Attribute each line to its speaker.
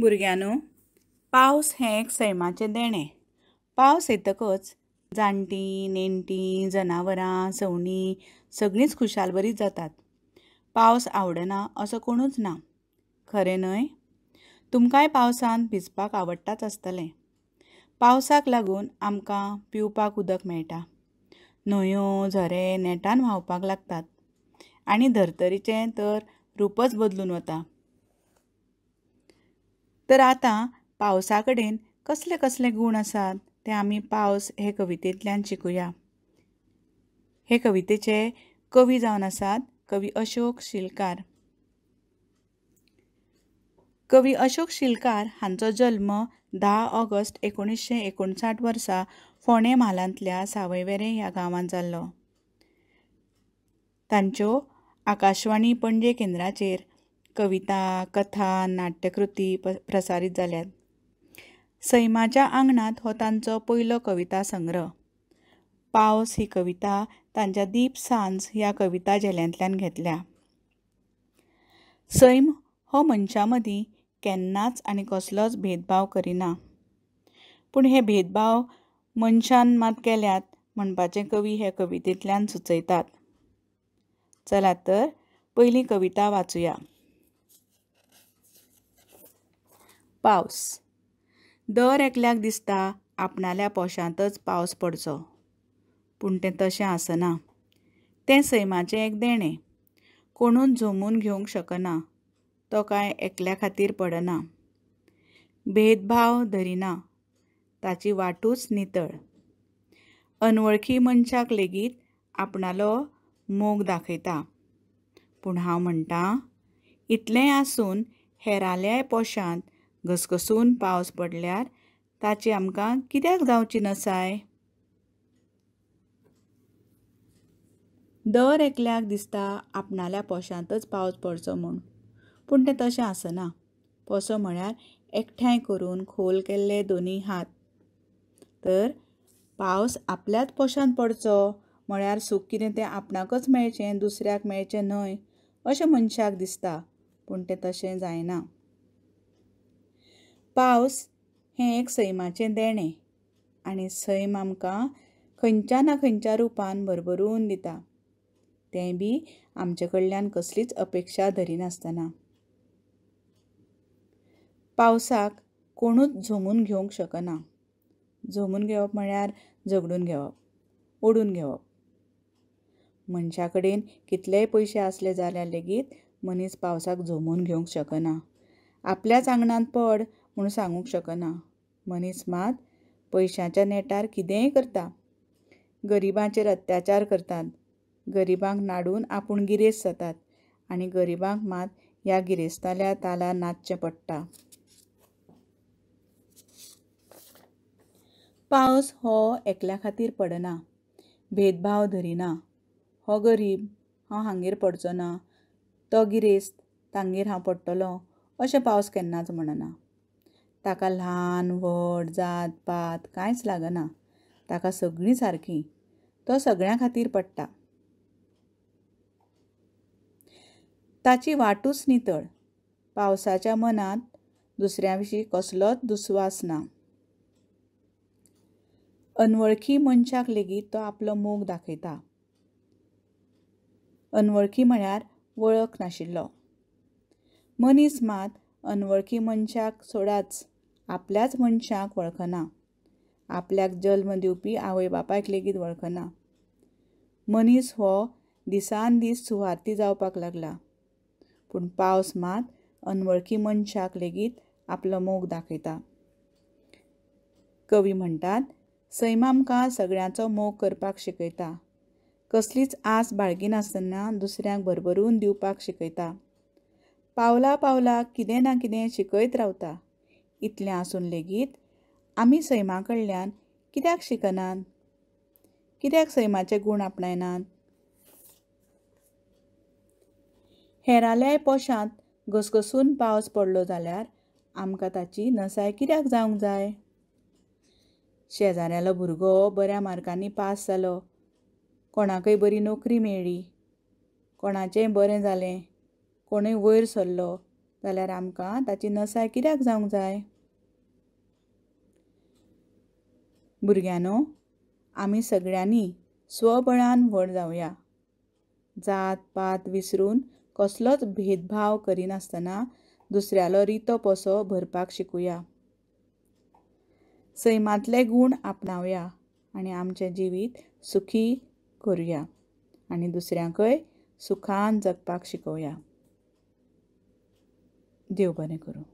Speaker 1: भुरग्यांनो पावस हें एक सैमाचें देणें पावस येतकच जाणटीं नेणटीं जनावरां सवणीं सगळींच खुशाल बरीच जातात पावस आवडना असो कोणूच ना खरें न्हय तुमकांय पावसान भिजपाक आवडटाच आसतलें पावसाक लागून आमकां पिवपाक उदक मेळटा न्हंयो झरे नेटान व्हांवपाक लागतात आनी धर्तरीचें तर रूपच बदलून वता तर आता पावसा कडेन कसले कसले गूण आसात ते आमी पावस हे कवितेंतल्यान शिकुया हे कवितेचे कवी जावन आसात कवी अशोक शिलकार कवी अशोक शिलकार हांचो जल्म धा ऑगस्ट एकोणीसशे एकोणसाठ वर्सा फोणे म्हालांतल्या सावयवेरे ह्या गांवांत जाल्लो तांच्यो आकाशवाणी पणजे केंद्राचेर कविता कथा नाट्यकृती प प्रसारीत जाल्यात सैमाच्या अंगणात हो तांचो पयलो कविता संग्रह पावस ही कविता तांच्या दीप सांज ह्या कविता जेल्यांतल्यान घेतल्या सैम हो मनशा मदीं केन्नाच आनी कसलोच भेदभाव करिना पूण हे भेदभाव मनशान मात केल्यात म्हणपाचें कवी हे कवितेंतल्यान सुचयतात चला तर पहिली कविता वाचूया पावस दर एकल्याक दिसता आपणाल्या पोशांतच पावस पडचो पूण तें तशें आसना तें सैमाचें एक देणें कोणूच झोमून घेवंक शकना तो कांय एकल्या खातीर पडना भेदभाव धरिना ताची वाटूच नितळ अनवळखी मनशाक लेगीत आपणालो मोग दाखयता पूण हांव म्हणटा इतलेंय आसून हेराल्याय पोशांत घसघसून पावस पडल्यार ताची आमकां कित्याक जावची नसाय दर एकल्याक दिसता आपणाल्या पोशांतच पावस पडचो म्हूण पूण तें तशें आसना पोसो म्हळ्यार एकठांय करून खोल केल्ले दोनी हात तर पावस आपल्याच पोशांत पडचो म्हळ्यार सूख कितें तें आपणाकच मेळचें दुसऱ्याक मेळचें न्हय अशें मनशाक दिसता पूण तें तशें जायना पावस हें एक सैमाचें देणें आनी सैम आमकां खंयच्या ना खंयच्या रुपान भरभरून दिता तें बी आमचे कडल्यान कसलीच अपेक्षा धरिनासतना पावसाक कोणूच झोमून घेवंक शकना झोमून घेवप म्हळ्यार झगडून घेवप ओडून घेवप मनशा कडेन कितलेय पयशे आसले जाल्यार लेगीत मनीस पावसाक झोमून घेवंक शकना आपल्याच आंगणांत पड म्हूण सांगूंक शकना मनीस मात पयशांच्या नेटार कितेंय करता गरिबांचेर अत्याचार करतात गरिबांक नाडून आपूण गिरेस्त जातात आनी गरिबांक मात ह्या गिरेस्ताल्या ताला नाचचें पडटा पावस हो एकल्या खातीर पडना भेदभाव धरिना हो गरीब हांव हांगेर पडचो ना तो गिरेस्त तांगेर हांव पडटलो अशें पावस केन्नाच म्हणना ताका ल्हान व्हड जात पात कांयच लागना ताका सगळीं सारकी, तो सगळ्यां खातीर पडटा ताची वाटूच नितळ पावसाच्या मनांत दुसऱ्यां विशीं कसलोच दुस्वास ना अनवळखी मनशाक लेगीत तो आपलो मोग दाखयता अनवळखी म्हळ्यार वळख नाशिल्लो मनीस मात अनवळखी मनशाक सोडाच आपल्याच मनशाक वळखना आपल्याक जल्म दिवपी आवय बापायक लेगीत वळखना मनीस हो दिसान दीस सुवार्थी जावपाक लागला पूण पावस मात अनवळखी मनशाक लेगीत आपलो मोग दाखयता कवी म्हणटात सैम आमकां सगळ्यांचो मोग करपाक शिकयता कसलीच आस बाळगिनासतना दुसऱ्यांक भरभरून दिवपाक शिकयता पावला पावला कितें ना कितें शिकयत रावता इतलें आसून लेगीत आमी सैमा कडल्यान कित्याक शिकनात कित्याक सैमाचे गूण आपणायनात हेराल्याय पोशांत घसघसून पावस पडलो जाल्यार आमकां ताची नसाय कित्याक जावंक जाय शेजाऱ्यालो भुरगो बऱ्या मार्कांनी पास जालो कोणाकय बरी नोकरी मेळ्ळी कोणाचेंय बरें जालें कोणूय वयर सरलो जाल्यार आमकां ताची नसाय कित्याक जावंक जाय भुरग्यांनो आमी सगळ्यांनी स्वबळान व्हड जावया जात पात विसरून कसलोच भेदभाव करिनासतना दुसऱ्यालो रितो पसो भरपाक शिकुया सैमांतले गूण आपणावया आनी आमचे जिवीत सुखी करुया आनी दुसऱ्यांकय सुखान जगपाक शिकोवया देव बरें करू